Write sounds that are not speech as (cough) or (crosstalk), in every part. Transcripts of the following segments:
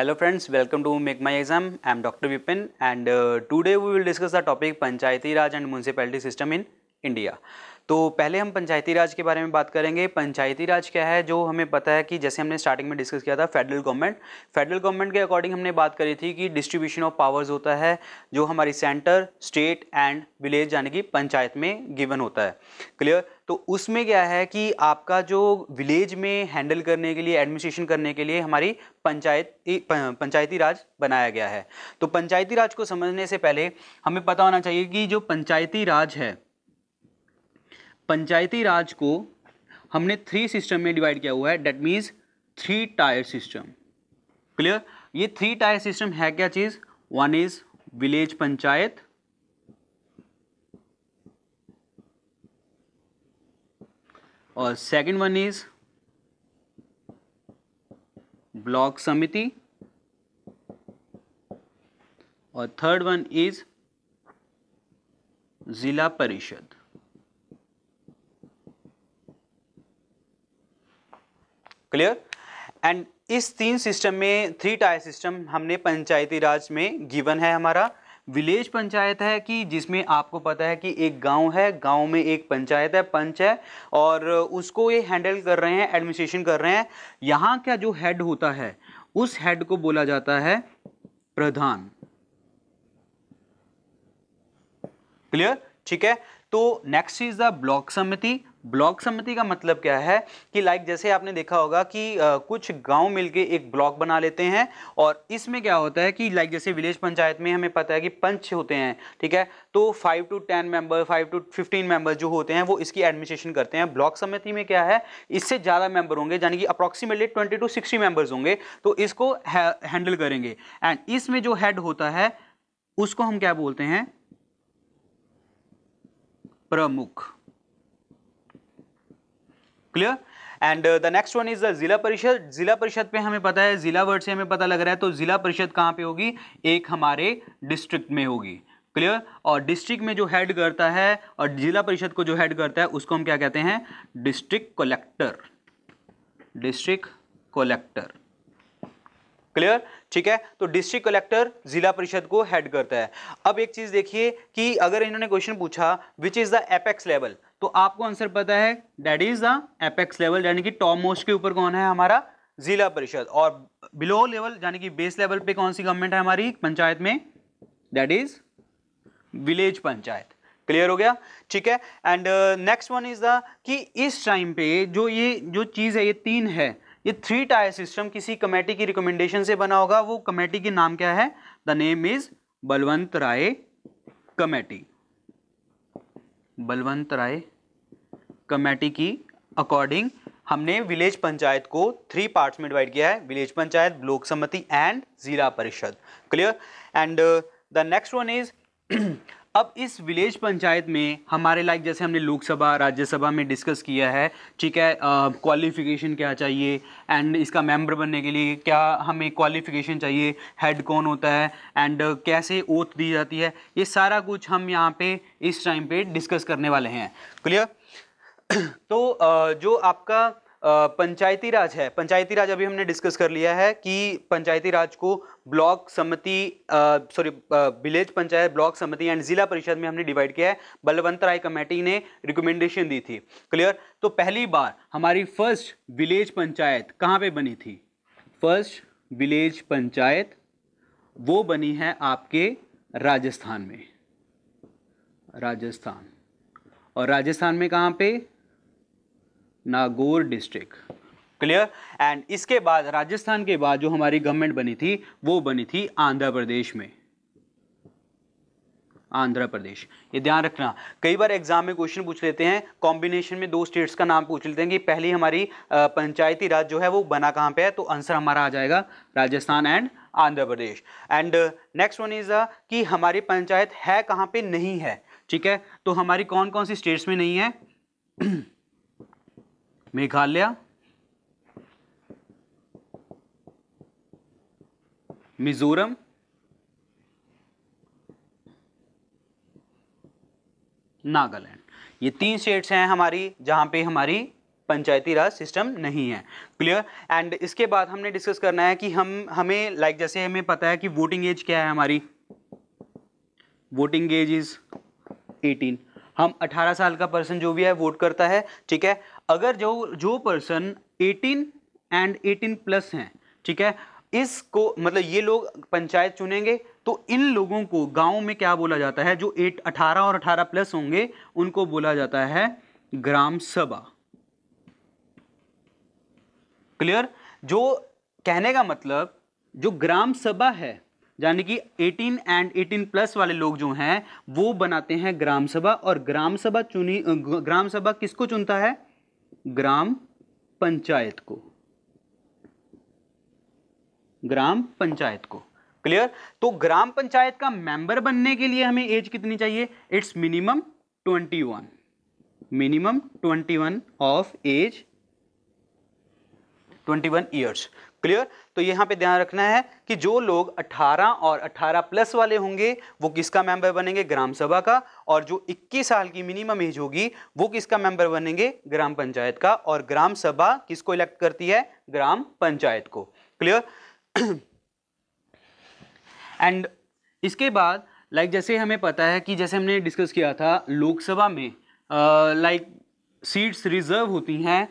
Hello friends, welcome to Make My Exam. I am Dr. Vipin and uh, today we will discuss the topic Panchayati Raj and Municipality System in India तो पहले हम पंचायती राज के बारे में बात करेंगे पंचायती राज क्या है जो हमें पता है कि जैसे हमने स्टार्टिंग में डिस्कस किया था फेडरल गवर्नमेंट फेडरल गवर्नमेंट के अकॉर्डिंग हमने बात करी थी कि डिस्ट्रीब्यूशन ऑफ पावर्स होता है जो हमारी सेंटर स्टेट एंड विलेज यानी कि पंचायत में गिवन होता है क्लियर तो उसमें क्या है कि आपका जो विलेज में हैंडल करने के लिए एडमिनिस्ट्रेशन करने के लिए हमारी पंचायत पंचायती राज बनाया गया है तो पंचायती राज को समझने से पहले हमें पता होना चाहिए कि जो पंचायती राज है पंचायती राज को हमने थ्री सिस्टम में डिवाइड किया हुआ है that means three tier system clear ये थ्री टायर सिस्टम है क्या चीज़ वन इज विलेज पंचायत और सेकंड वन इज ब्लॉक समिति और थर्ड वन इज जिला परिषद क्लियर एंड इस तीन सिस्टम में थ्री टायर सिस्टम हमने पंचायती राज में गिवन है हमारा विलेज पंचायत है कि जिसमें आपको पता है कि एक गांव है गांव में एक पंचायत है पंच है और उसको ये हैंडल कर रहे हैं एडमिनिस्ट्रेशन कर रहे हैं यहाँ का जो हेड होता है उस हेड को बोला जाता है प्रधान क्लियर ठीक है तो नेक्स्ट इज द ब्लॉक समिति ब्लॉक समिति का मतलब क्या है कि लाइक जैसे आपने देखा होगा कि आ, कुछ गांव मिलके एक ब्लॉक बना लेते हैं और इसमें क्या होता है कि लाइक जैसे विलेज पंचायत में हमें पता है कि पंच होते हैं ठीक है तो five to ten member five to fifteen member जो होते हैं वो इसकी एडमिनिस्ट्रेशन करते हैं ब्लॉक समिति में क्या है इससे ज़्यादा मेंबर होंगे यानी कि approximately twenty to sixty members होंगे तो इसको हैंडल करेंगे एंड इसमें जो हेड होता है उसको हम क्या बोलते हैं प्रमुख clear and the next one is the जिला परिषद जिला परिषद पे हमें पता है जिला वर्ड से हमें पता लग रहा है तो जिला परिषद कहाँ पे होगी एक हमारे डिस्ट्रिक्ट में होगी क्लियर और डिस्ट्रिक्ट में जो हेड करता है और जिला परिषद को जो हेड करता है उसको हम क्या कहते हैं district collector district collector clear ठीक है तो डिस्ट्रिक्ट कलेक्टर जिला परिषद को हेड करता है अब एक चीज देखिए कि अगर इन्होंने क्वेश्चन पूछा which is the apex level तो आपको आंसर पता है that is the apex level यानी कि टॉप मोस्ट के ऊपर कौन है हमारा जिला परिषद और बिलो लेवल यानी कि बेस लेवल पे कौन सी गवर्नमेंट है हमारी पंचायत में that is village panchayat clear हो गया ठीक है and next one is the कि इस टाइम पे जो ये जो चीज़ है ये तीन है ये थ्री टायर सिस्टम किसी कमेटी की रिकमेंडेशन से बना होगा वो कमेटी के नाम क्या है the name is Balwant Rai committee Balwant Rai committee की अकॉर्डिंग हमने विलेज पंचायत को थ्री पार्ट्स में डिवाइड किया है विलेज पंचायत ब्लॉक समिति एंड जिला परिषद clear and the next one is अब इस विलेज पंचायत में हमारे लाइक जैसे हमने लोकसभा राज्यसभा में डिस्कस किया है ठीक है क्वालिफिकेशन uh, क्या चाहिए एंड इसका मेंबर बनने के लिए क्या हमें क्वालिफिकेशन चाहिए हेड कौन होता है एंड uh, कैसे ओथ दी जाती है ये सारा कुछ हम यहाँ पे इस टाइम पे डिस्कस करने वाले हैं क्लियर तो जो आपका पंचायती राज है पंचायती राज अभी हमने डिस्कस कर लिया है कि पंचायती राज को ब्लॉक समिति सॉरी विलेज पंचायत ब्लॉक समिति एंड जिला परिषद में हमने डिवाइड किया है बलवंत राय कमेटी ने रिकमेंडेशन दी थी क्लियर तो पहली बार हमारी फर्स्ट विलेज पंचायत कहाँ पे बनी थी फर्स्ट विलेज पंचायत वो बनी है आपके राजस्थान में राजस्थान और राजस्थान में कहाँ पे नागौर डिस्ट्रिक्ट क्लियर एंड इसके बाद राजस्थान के बाद जो हमारी गवर्नमेंट बनी थी वो बनी थी आंध्र प्रदेश में आंध्र प्रदेश ये ध्यान रखना कई बार एग्जाम में क्वेश्चन पूछ लेते हैं कॉम्बिनेशन में दो स्टेट्स का नाम पूछ लेते हैं कि पहली हमारी पंचायती राज जो है वो बना कहाँ पे है तो आंसर हमारा आ जाएगा Rajasthan and Andhra Pradesh and next one is कि हमारी पंचायत है कहाँ पे नहीं है ठीक है तो हमारी कौन कौन सी स्टेट्स में नहीं है (clears throat) मेघालय मिजोरम नागालैंड ये तीन स्टेट्स हैं हमारी जहां पे हमारी पंचायती राज सिस्टम नहीं है क्लियर एंड इसके बाद हमने डिस्कस करना है कि हम हमें लाइक like जैसे हमें पता है कि वोटिंग एज क्या है हमारी वोटिंग एज इज़ एटीन हम 18 साल का पर्सन जो भी है वोट करता है ठीक है अगर जो जो पर्सन 18 एंड 18 प्लस हैं ठीक है इसको मतलब ये लोग पंचायत चुनेंगे तो इन लोगों को गांव में क्या बोला जाता है जो एट अठारह और अठारह प्लस होंगे उनको बोला जाता है ग्राम सभा क्लियर जो कहने का मतलब जो ग्राम सभा है यानी कि 18 एंड 18 प्लस वाले लोग जो हैं वो बनाते हैं ग्राम सभा और ग्राम सभा चुनी ग्राम सभा किसको चुनता है ग्राम पंचायत को ग्राम पंचायत को क्लियर तो ग्राम पंचायत का मेंबर बनने के लिए हमें एज कितनी चाहिए it's minimum 21 minimum 21 of age 21 years clear तो यहाँ पे ध्यान रखना है कि जो लोग 18 और 18 प्लस वाले होंगे वो किसका मेंबर बनेंगे ग्राम सभा का और जो 21 साल की मिनिमम एज होगी वो किसका मेंबर बनेंगे ग्राम पंचायत का और ग्राम सभा किसको इलेक्ट करती है ग्राम पंचायत को क्लियर एंड (clears throat) इसके बाद लाइक like जैसे हमें पता है कि जैसे हमने डिस्कस किया था लोकसभा में लाइक सीट्स रिजर्व होती हैं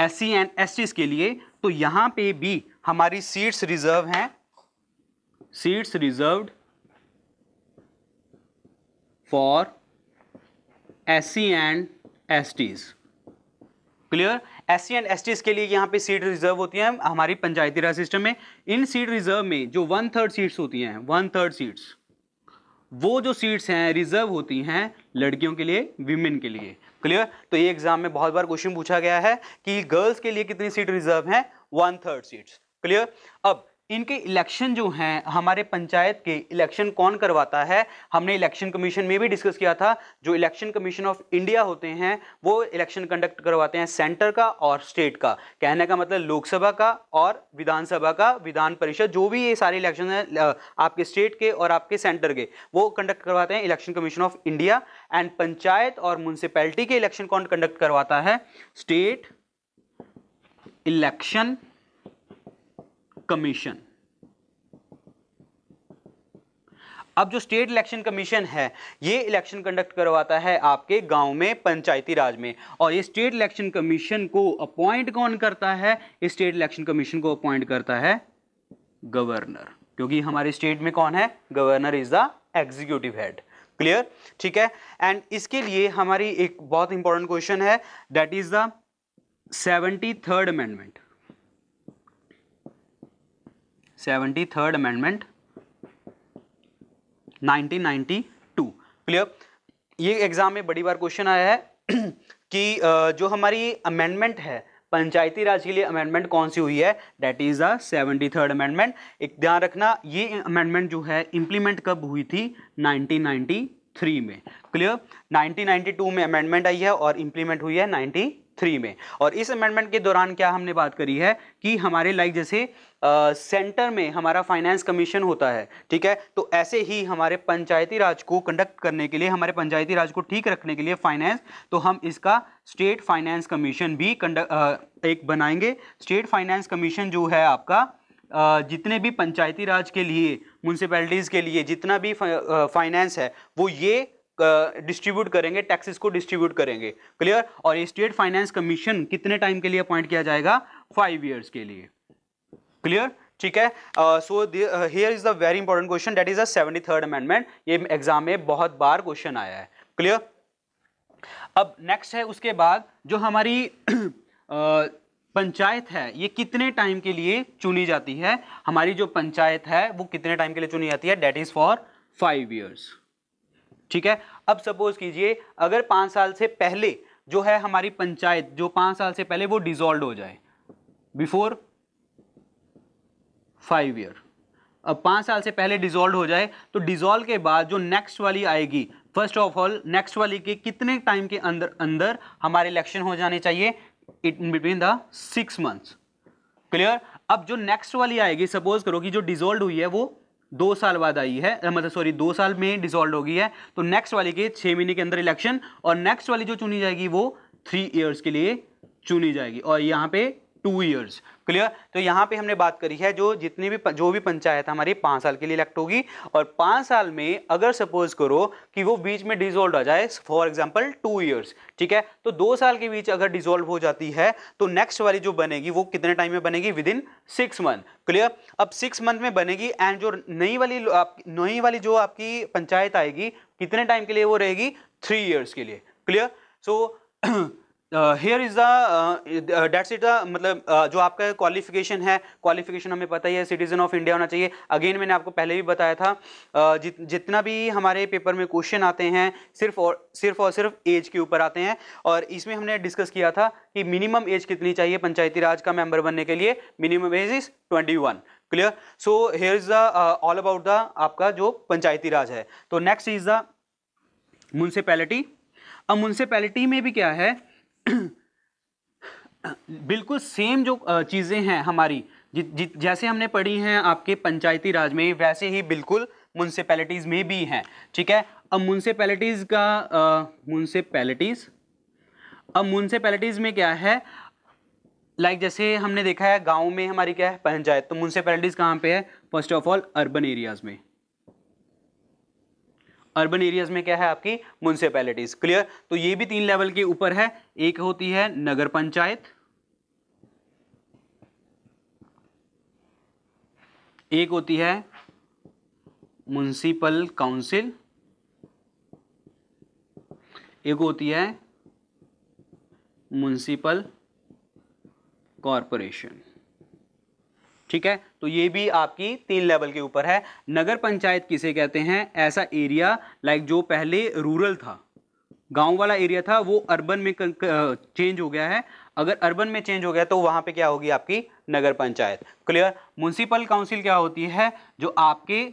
एस सी एंड एस के लिए तो यहां पे भी हमारी सीट्स रिजर्व हैं seats reserved for S C and S Ts clear S C and S Ts के लिए यहां पे सीट रिजर्व होती हैं हमारी पंचायती राज सिस्टम में इन सीट रिजर्व में जो वन थर्ड सीट्स होती हैं वन थर्ड सीट्स वो जो सीट्स हैं रिजर्व होती हैं लड़कियों के लिए विमेन के लिए क्लियर तो ये एग्जाम में बहुत बार क्वेश्चन पूछा गया है कि गर्ल्स के लिए कितनी सीट रिजर्व हैं वन थर्ड सीट्स क्लियर अब इनके इलेक्शन जो हैं हमारे पंचायत के इलेक्शन कौन करवाता है हमने इलेक्शन कमीशन में भी डिस्कस किया था जो इलेक्शन कमीशन ऑफ इंडिया होते हैं वो इलेक्शन कंडक्ट करवाते हैं सेंटर का और स्टेट का कहने का मतलब लोकसभा का और विधानसभा का विधान परिषद जो भी ये सारे इलेक्शन हैं आपके स्टेट के और आपके सेंटर के वो कंडक्ट करवाते हैं election commission of India and panchayat और म्यूनसिपैलिटी के इलेक्शन कौन कंडक्ट करवाता है स्टेट इलेक्शन कमीशन अब जो स्टेट इलेक्शन कमीशन है ये इलेक्शन कंडक्ट करवाता है आपके गांव में पंचायती राज में और ये स्टेट इलेक्शन कमीशन को अपॉइंट कौन करता है स्टेट इलेक्शन कमीशन को अपॉइंट करता है गवर्नर क्योंकि हमारे स्टेट में कौन है governor is the executive head clear ठीक है एंड इसके लिए हमारी एक बहुत इंपॉर्टेंट क्वेश्चन है that is the seventy third amendment seventy third amendment nineteen clear ये एग्ज़ाम में बड़ी बार क्वेश्चन आया है (clears throat) कि जो हमारी अमेंडमेंट है पंचायती राज के लिए अमेंडमेंट कौन सी हुई है that is the seventy third amendment एक ध्यान रखना ये अमेंडमेंट जो है इम्प्लीमेंट कब हुई थी 1993 में क्लियर 1992 में अमेंडमेंट आई है और इम्प्लीमेंट हुई है 90 थ्री में और इस अमेंडमेंट के दौरान क्या हमने बात करी है कि हमारे लाइक जैसे सेंटर में हमारा फाइनेंस कमीशन होता है ठीक है तो ऐसे ही हमारे पंचायती राज को कंडक्ट करने के लिए हमारे पंचायती राज को ठीक रखने के लिए फाइनेंस तो हम इसका स्टेट फाइनेंस कमीशन भी कंडक्ट एक बनाएंगे स्टेट फाइनेंस कमीशन जो है आपका जितने भी पंचायती राज के लिए म्यूनसिपैलिटीज़ के लिए जितना भी फाइनेंस है वो ये डिस्ट्रीब्यूट करेंगे टैक्सेस को डिस्ट्रीब्यूट करेंगे क्लियर और स्टेट फाइनेंस कमीशन कितने टाइम के लिए अपॉइंट किया जाएगा फाइव ईयर्स के लिए क्लियर ठीक है so here is the very important question that is अवेंटी सेवेंटी थर्ड अमेंडमेंट ये एग्जाम में बहुत बार क्वेश्चन आया है क्लियर अब नेक्स्ट है उसके बाद जो हमारी (clears throat) पंचायत है ये कितने टाइम के लिए चुनी जाती है हमारी जो पंचायत है वो कितने टाइम के लिए चुनी जाती है that is for five years ठीक है अब सपोज कीजिए अगर पांच साल से पहले जो है हमारी पंचायत जो पांच साल से पहले वो डिजॉल्व हो जाए बिफोर फाइव ईयर अब पांच साल से पहले डिजॉल्व हो जाए तो डिजॉल्व के बाद जो नेक्स्ट वाली आएगी फर्स्ट ऑफ ऑल नेक्स्ट वाली के कितने टाइम के अंदर अंदर हमारे इलेक्शन हो जाने चाहिए it between the six months clear अब जो नेक्स्ट वाली आएगी सपोज करो कि जो डिजोल्व हुई है वो दो साल बाद आई है मतलब सॉरी दो साल में डिसॉल्व हो गई है तो नेक्स्ट वाली के छः महीने के अंदर इलेक्शन और नेक्स्ट वाली जो चुनी जाएगी वो थ्री ईयर्स के लिए चुनी जाएगी और यहाँ पे टू ईयर्स क्लियर तो यहाँ पे हमने बात करी है जो जितनी भी जो भी पंचायत हमारी पाँच साल के लिए इलेक्ट होगी और पाँच साल में अगर सपोज करो कि वो बीच में डिजोल्व आ जाए फॉर एग्जाम्पल टू ईयर्स ठीक है तो दो साल के बीच अगर डिजोल्व हो जाती है तो नेक्स्ट वाली जो बनेगी वो कितने टाइम में बनेगी within six month clear अब सिक्स मंथ में बनेगी एंड जो नई वाली नई वाली जो आपकी पंचायत आएगी कितने टाइम के लिए वो रहेगी थ्री ईयर्स के लिए clear so so, (clears throat) here is the that's it the मतलब uh, जो आपका क्वालिफिकेशन है क्वालिफिकेशन हमें पता ही है सिटीज़न ऑफ इंडिया होना चाहिए अगेन मैंने आपको पहले भी बताया था uh, जित, जितना भी हमारे पेपर में क्वेश्चन आते हैं सिर्फ और सिर्फ और सिर्फ एज के ऊपर आते हैं और इसमें हमने डिस्कस किया था कि मिनिमम एज कितनी चाहिए पंचायती राज का मेंबर बनने के लिए minimum age is twenty one clear so here is the all about the आपका जो पंचायती राज है तो नेक्स्ट इज़ द म्यूनसिपैलिटी अब म्यूनसिपैलिटी में भी क्या है बिल्कुल सेम जो चीज़ें हैं हमारी जि, जि, जैसे हमने पढ़ी हैं आपके पंचायती राज में वैसे ही बिल्कुल म्यूनसिपैलिटीज़ में भी हैं ठीक है अब म्यूनसिपैलिटीज़ का म्यूनसिपैलिटीज़ अब म्यूनसिपैलिटीज़ में क्या है लाइक like जैसे हमने देखा है गांव में हमारी क्या है पंचायत तो म्यूनसिपैलिटीज़ कहाँ पे है first of all urban areas में अर्बन एरियाज में क्या है आपकी म्यूनसिपैलिटीज क्लियर तो ये भी तीन लेवल के ऊपर है एक होती है नगर पंचायत एक होती है म्यूनसिपल काउंसिल एक होती है म्यूनसिपल कॉरपोरेशन ठीक है तो ये भी आपकी तीन लेवल के ऊपर है नगर पंचायत किसे कहते हैं ऐसा एरिया लाइक जो पहले रूरल था गांव वाला एरिया था वो अर्बन में चेंज हो गया है अगर अर्बन में चेंज हो गया तो वहाँ पे क्या होगी आपकी नगर पंचायत क्लियर म्यूनसिपल काउंसिल क्या होती है जो आपके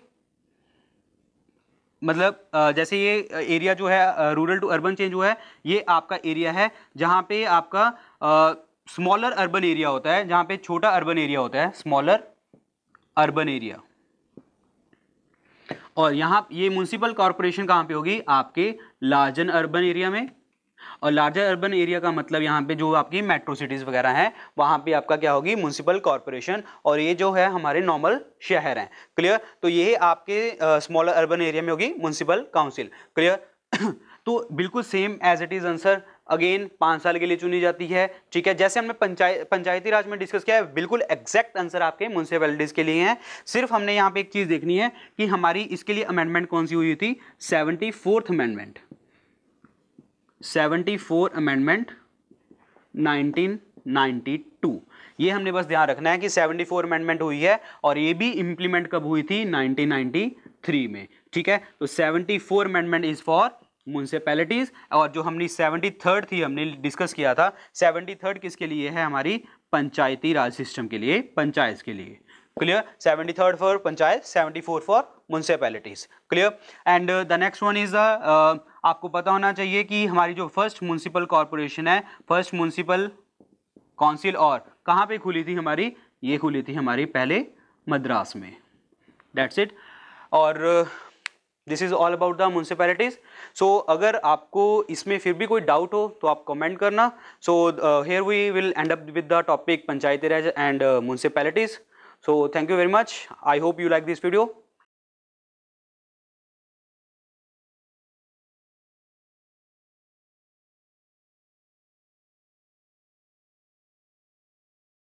मतलब जैसे ये एरिया जो है रूरल टू अर्बन चेंज हुआ है ये आपका एरिया है जहाँ पे आपका स्मॉलर अर्बन एरिया होता है जहां पे छोटा अर्बन एरिया होता है स्मॉलर अर्बन एरिया और यहां ये म्यूनसिपल कॉरपोरेशन कहां पे होगी आपके लार्जन अर्बन एरिया में और लार्जर अर्बन एरिया का मतलब यहाँ पे जो आपकी मेट्रो सिटीज़ वगैरह हैं वहां पे आपका क्या होगी म्यूनसिपल कॉरपोरेशन और ये जो है हमारे नॉर्मल शहर हैं क्लियर तो ये आपके स्मॉलर अर्बन एरिया में होगी म्यूनसिपल काउंसिल क्लियर तो बिल्कुल same as it is answer again पाँच साल के लिए चुनी जाती है ठीक है जैसे हमने पंचायत पंचायती राज में डिस्कस किया है बिल्कुल एग्जैक्ट आंसर आपके म्यूनसिपैलिटीज़ के लिए हैं सिर्फ हमने यहाँ पे एक चीज़ देखनी है कि हमारी इसके लिए अमेंडमेंट कौन सी हुई थी seventy fourth amendment seventy four amendment nineteen ninety two ये हमने बस ध्यान रखना है कि सेवेंटी फोर अमेंडमेंट हुई है और ये भी इंप्लीमेंट कब हुई थी नाइनटीन नाइन्टी थ्री में ठीक है तो seventy four amendment is for municipalities और जो हमने सेवेंटी थर्ड थी हमने डिस्कस किया था सेवेंटी थर्ड किसके लिए है हमारी पंचायती राज सिस्टम के लिए पंचायत के लिए clear seventy third for panchayat seventy four for municipalities clear and the next one is the आपको पता होना चाहिए कि हमारी जो फर्स्ट म्यूनसिपल कॉरपोरेशन है फर्स्ट म्यूनसिपल काउंसिल और कहाँ पे खुली थी हमारी ये खुली थी हमारी पहले मद्रास में डेट्स इट और uh, this is all about the municipalities so अगर आपको इसमें फिर भी कोई डाउट हो तो आप कमेंट करना so here we will end up with the topic panchayati raj and municipalities so thank you very much i hope you like this video